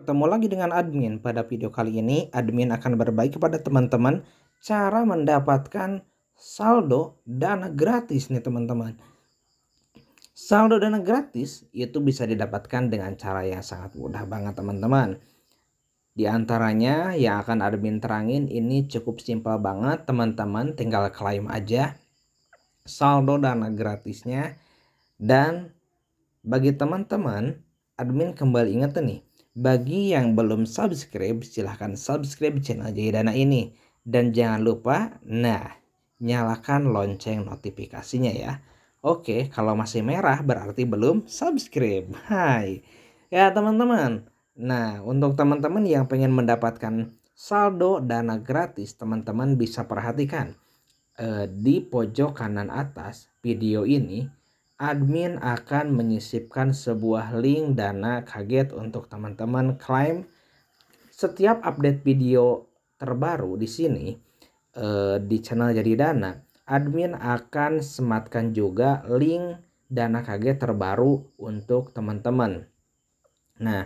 Ketemu lagi dengan admin. Pada video kali ini, admin akan berbagi kepada teman-teman cara mendapatkan saldo dana gratis nih teman-teman. Saldo dana gratis itu bisa didapatkan dengan cara yang sangat mudah banget teman-teman. Di antaranya yang akan admin terangin ini cukup simpel banget teman-teman tinggal klaim aja saldo dana gratisnya dan bagi teman-teman admin kembali ingat nih bagi yang belum subscribe, silahkan subscribe channel Jaidana ini. Dan jangan lupa, nah, nyalakan lonceng notifikasinya ya. Oke, kalau masih merah berarti belum subscribe. Hai. Ya teman-teman. Nah, untuk teman-teman yang pengen mendapatkan saldo dana gratis, teman-teman bisa perhatikan eh, di pojok kanan atas video ini admin akan menyisipkan sebuah link dana kaget untuk teman-teman klaim setiap update video terbaru di sini eh, di channel jadi dana admin akan sematkan juga link dana kaget terbaru untuk teman-teman nah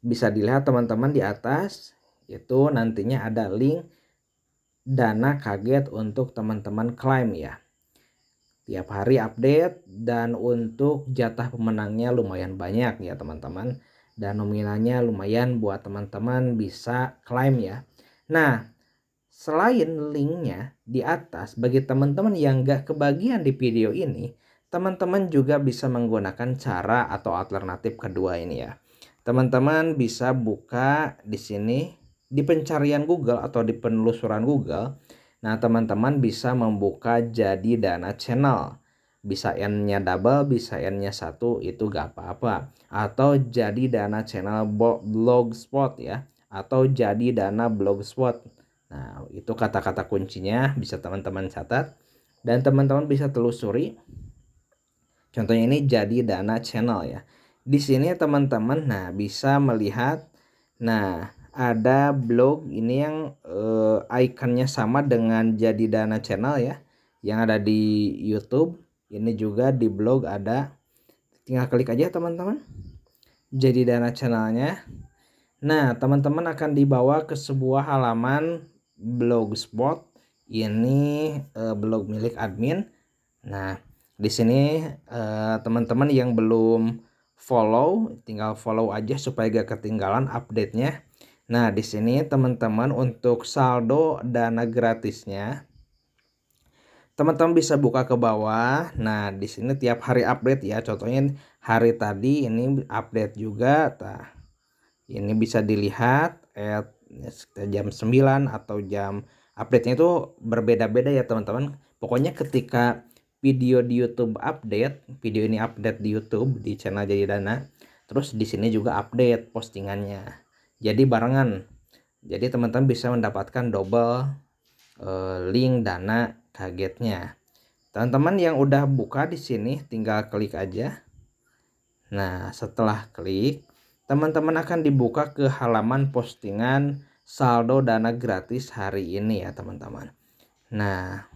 bisa dilihat teman-teman di atas itu nantinya ada link dana kaget untuk teman-teman klaim ya tiap hari update dan untuk jatah pemenangnya lumayan banyak ya teman-teman dan nominalnya lumayan buat teman-teman bisa klaim ya. Nah, selain linknya di atas bagi teman-teman yang gak kebagian di video ini, teman-teman juga bisa menggunakan cara atau alternatif kedua ini ya. Teman-teman bisa buka di sini di pencarian Google atau di penelusuran Google Nah, teman-teman bisa membuka jadi dana channel. Bisa N-nya double, bisa N-nya satu, itu gak apa-apa. Atau jadi dana channel blogspot ya. Atau jadi dana blogspot. Nah, itu kata-kata kuncinya bisa teman-teman catat. Dan teman-teman bisa telusuri. Contohnya ini jadi dana channel ya. Di sini teman-teman nah bisa melihat nah ada blog ini yang eh, ikonnya sama dengan jadi dana channel ya yang ada di YouTube ini juga di blog ada tinggal klik aja teman-teman jadi dana channelnya nah teman-teman akan dibawa ke sebuah halaman blogspot ini eh, blog milik admin nah di sini eh, teman-teman yang belum follow tinggal follow aja supaya gak ketinggalan update-nya Nah, di sini teman-teman untuk saldo dana gratisnya teman-teman bisa buka ke bawah. Nah, di sini tiap hari update ya. Contohnya hari tadi ini update juga. Nah, ini bisa dilihat at jam 9 atau jam update-nya itu berbeda-beda ya, teman-teman. Pokoknya ketika video di YouTube update, video ini update di YouTube di channel Jadi Dana. Terus di sini juga update postingannya jadi barengan jadi teman-teman bisa mendapatkan double eh, link dana kagetnya teman-teman yang udah buka di sini tinggal klik aja nah setelah klik teman-teman akan dibuka ke halaman postingan saldo dana gratis hari ini ya teman-teman nah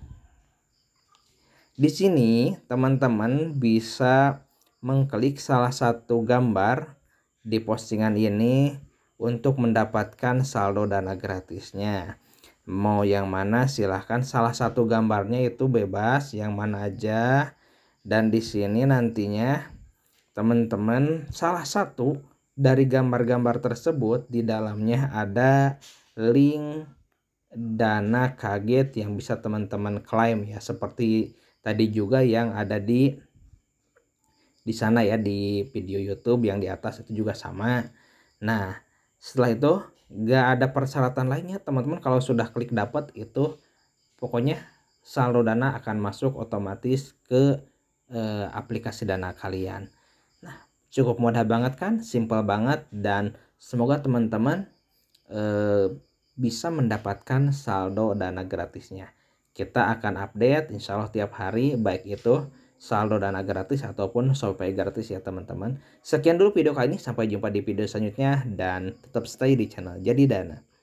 di sini teman-teman bisa mengklik salah satu gambar di postingan ini untuk mendapatkan saldo dana gratisnya. Mau yang mana silahkan salah satu gambarnya itu bebas yang mana aja dan di sini nantinya teman-teman salah satu dari gambar-gambar tersebut di dalamnya ada link dana kaget yang bisa teman-teman klaim ya seperti tadi juga yang ada di di sana ya di video YouTube yang di atas itu juga sama. Nah, setelah itu nggak ada persyaratan lainnya teman-teman kalau sudah klik dapat itu pokoknya saldo dana akan masuk otomatis ke e, aplikasi dana kalian nah cukup mudah banget kan simple banget dan semoga teman-teman e, bisa mendapatkan saldo dana gratisnya kita akan update insyaallah tiap hari baik itu saldo dana gratis ataupun survei gratis ya teman-teman. Sekian dulu video kali ini, sampai jumpa di video selanjutnya dan tetap stay di channel Jadi Dana.